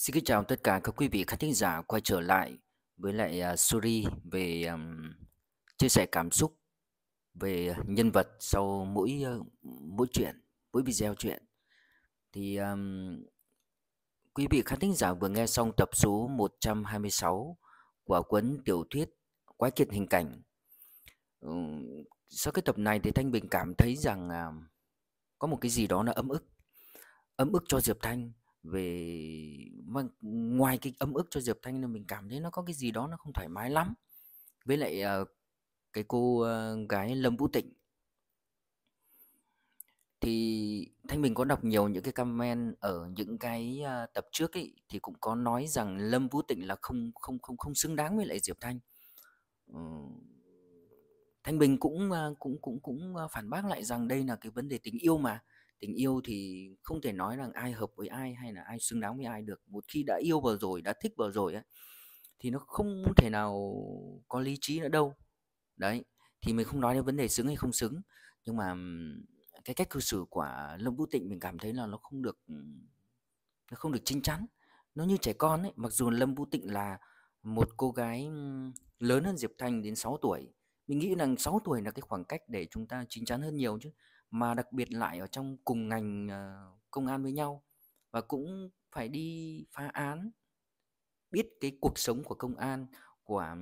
Xin kính chào tất cả các quý vị khán thính giả quay trở lại với lại uh, à, Suri về um, chia sẻ cảm xúc về nhân vật sau mỗi uh, mỗi chuyện, mỗi video chuyện. Thì um, quý vị khán thính giả vừa nghe xong tập số 126 của cuốn tiểu thuyết Quái kiệt hình cảnh. Um, sau cái tập này thì Thanh Bình cảm thấy rằng uh, có một cái gì đó là ấm ức. Ấm ức cho Diệp Thanh về mà ngoài cái ấm ức cho Diệp Thanh là mình cảm thấy nó có cái gì đó nó không thoải mái lắm với lại uh, cái cô uh, gái Lâm Vũ Tịnh thì Thanh Bình có đọc nhiều những cái comment ở những cái uh, tập trước ấy thì cũng có nói rằng Lâm Vũ Tịnh là không không không không xứng đáng với lại Diệp Thanh Thanh Bình cũng cũng cũng cũng phản bác lại rằng đây là cái vấn đề tình yêu mà tình yêu thì không thể nói rằng ai hợp với ai hay là ai xứng đáng với ai được một khi đã yêu vào rồi đã thích vào rồi á thì nó không thể nào có lý trí nữa đâu đấy thì mình không nói đến vấn đề xứng hay không xứng nhưng mà cái cách cư xử của lâm vũ tịnh mình cảm thấy là nó không được nó không được chính chắn nó như trẻ con ấy mặc dù lâm vũ tịnh là một cô gái lớn hơn diệp thanh đến 6 tuổi mình nghĩ rằng 6 tuổi là cái khoảng cách để chúng ta chính chắn hơn nhiều chứ mà đặc biệt lại ở trong cùng ngành ờ, công an với nhau và cũng phải đi phá án biết cái cuộc sống của công an của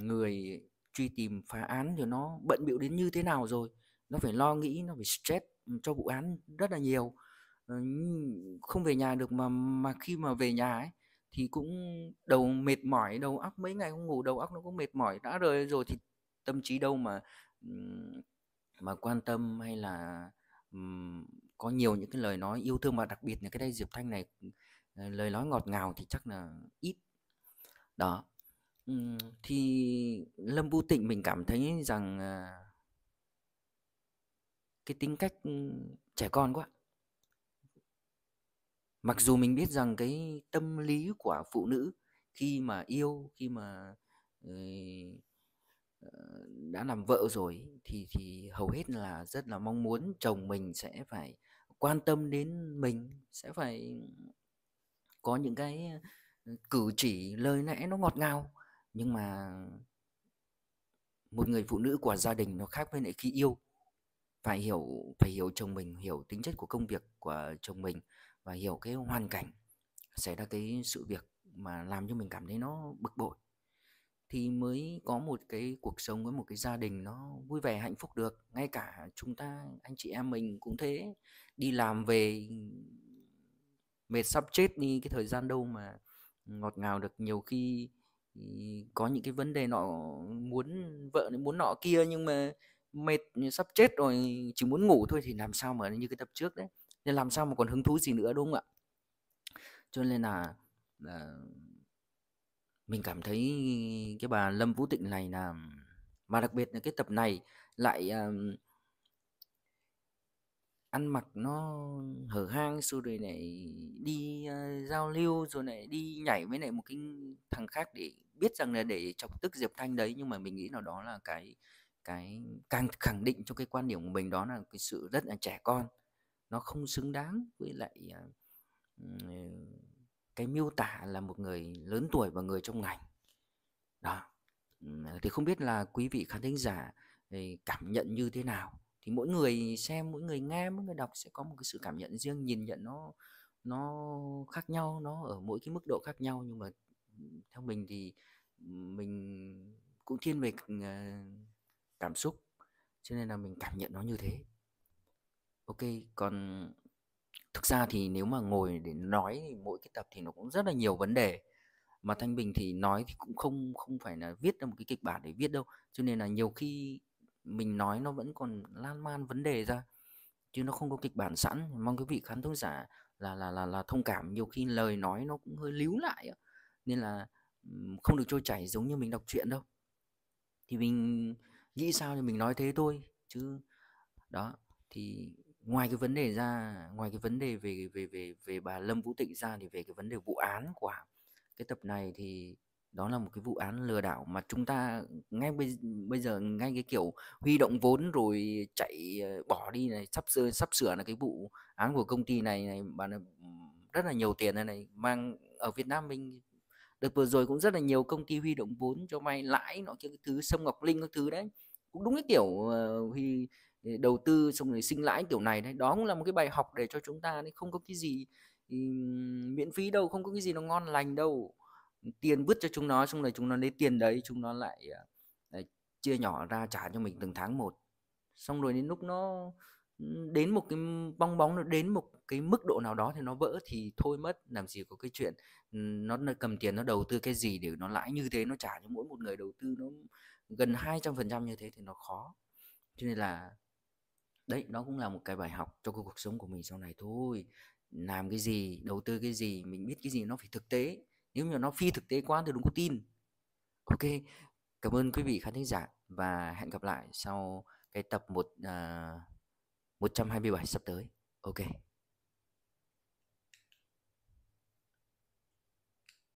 người truy tìm phá án thì nó bận bịu đến như thế nào rồi nó phải lo nghĩ nó phải stress cho vụ án rất là nhiều ờ, không về nhà được mà mà khi mà về nhà ấy thì cũng đầu mệt mỏi đầu óc mấy ngày không ngủ đầu óc nó cũng mệt mỏi đã rồi rồi thì tâm trí đâu mà mà quan tâm hay là um, có nhiều những cái lời nói yêu thương mà đặc biệt là cái đây Diệp Thanh này ờ, lời nói ngọt ngào thì chắc là ít đó um, thì Lâm Bu Tịnh mình cảm thấy rằng uh, cái tính cách trẻ con quá mặc dù mình biết rằng cái tâm lý của phụ nữ khi mà yêu khi mà uh, Ờ, đã làm vợ rồi thì thì hầu hết là rất là mong muốn chồng mình sẽ phải quan tâm đến mình sẽ phải có những cái ờ, cử chỉ lời lẽ nó ngọt ngào nhưng mà một người phụ nữ của gia đình nó khác với lại khi yêu phải hiểu phải hiểu chồng mình hiểu tính chất của công việc của chồng mình và hiểu cái hoàn cảnh xảy ra cái sự việc mà làm cho mình cảm thấy nó bực bội thì mới có một cái cuộc sống với một cái gia đình nó vui vẻ hạnh phúc được ngay cả chúng ta anh chị em mình cũng thế đi làm về mệt sắp chết đi cái thời gian đâu mà ngọt ngào được nhiều khi có những cái vấn đề nọ muốn vợ muốn nọ kia nhưng mà mệt sắp chết rồi chỉ muốn ngủ thôi thì làm sao mà như cái tập trước đấy nên làm sao mà còn hứng thú gì nữa đúng không ạ cho nên là, là mình cảm thấy cái bà Lâm Vũ Tịnh này là mà đặc biệt là cái tập này lại um, ăn mặc nó hở hang rồi rồi này đi uh, giao lưu rồi này đi nhảy với lại một cái thằng khác để biết rằng là để chọc tức Diệp Thanh đấy nhưng mà mình nghĩ là đó là cái cái càng khẳng định cho cái quan điểm của mình đó là cái sự rất là trẻ con nó không xứng đáng với lại uh, cái miêu tả là một người lớn tuổi và người trong ngành đó ờ, thì không biết là quý vị khán thính giả ờ, cảm nhận như thế nào thì mỗi người xem mỗi người nghe mỗi người đọc sẽ có một cái sự cảm nhận riêng nhìn nhận nó nó khác nhau nó ở mỗi cái mức độ khác nhau nhưng mà theo mình thì mình cũng thiên về ờ, cảm xúc cho nên là mình cảm nhận nó như thế ok còn thực ra thì nếu mà ngồi để nói thì mỗi cái tập thì nó cũng rất là nhiều vấn đề mà thanh bình thì nói thì cũng không không phải là viết ra một cái kịch bản để viết đâu cho nên là nhiều khi mình nói nó vẫn còn lan man vấn đề ra chứ nó không có kịch bản sẵn mong quý vị khán thính giả là là là là thông cảm nhiều khi lời nói nó cũng hơi líu lại nên là không được trôi chảy giống như mình đọc truyện đâu thì mình nghĩ sao thì mình nói thế thôi chứ đó thì ngoài cái vấn đề ra ngoài cái vấn đề về về về về bà Lâm Vũ Tịnh ra thì về cái vấn đề vụ án của cái tập này thì đó là một cái vụ án lừa đảo mà chúng ta ngay bây bây giờ ngay cái kiểu huy động vốn rồi chạy ờ, bỏ đi này sắp sửa sắp sửa là cái vụ án của công ty này này mà rất là nhiều tiền này này mang ở Việt Nam mình đợt vừa rồi cũng rất là nhiều công ty huy động vốn cho vay lãi nó cái thứ sông ngọc linh các thứ đấy cũng đúng cái kiểu uh, huy để đầu tư xong rồi sinh lãi kiểu này đấy đó cũng là một cái bài học để cho chúng ta đấy không có cái gì miễn phí đâu không có cái gì nó ngon lành đâu tiền vứt cho chúng nó xong rồi chúng nó lấy tiền đấy chúng nó lại, à, lại chia nhỏ ra trả cho mình từng tháng một xong rồi đến lúc nó đến một cái bong bóng nó đến một cái mức độ nào đó thì nó vỡ thì thôi mất làm gì có cái chuyện nó cầm tiền nó đầu tư cái gì để nó lãi như thế nó trả cho mỗi một người đầu tư nó gần 200% như thế thì nó khó cho nên là đấy nó cũng là một cái bài học cho cuộc sống của mình sau này thôi làm cái gì đầu tư cái gì mình biết cái gì nó phải thực tế nếu như nó phi thực tế quá thì đừng có tin ok cảm ơn quý vị khán thính giả và hẹn gặp lại sau cái tập một uh, à, 127 sắp tới ok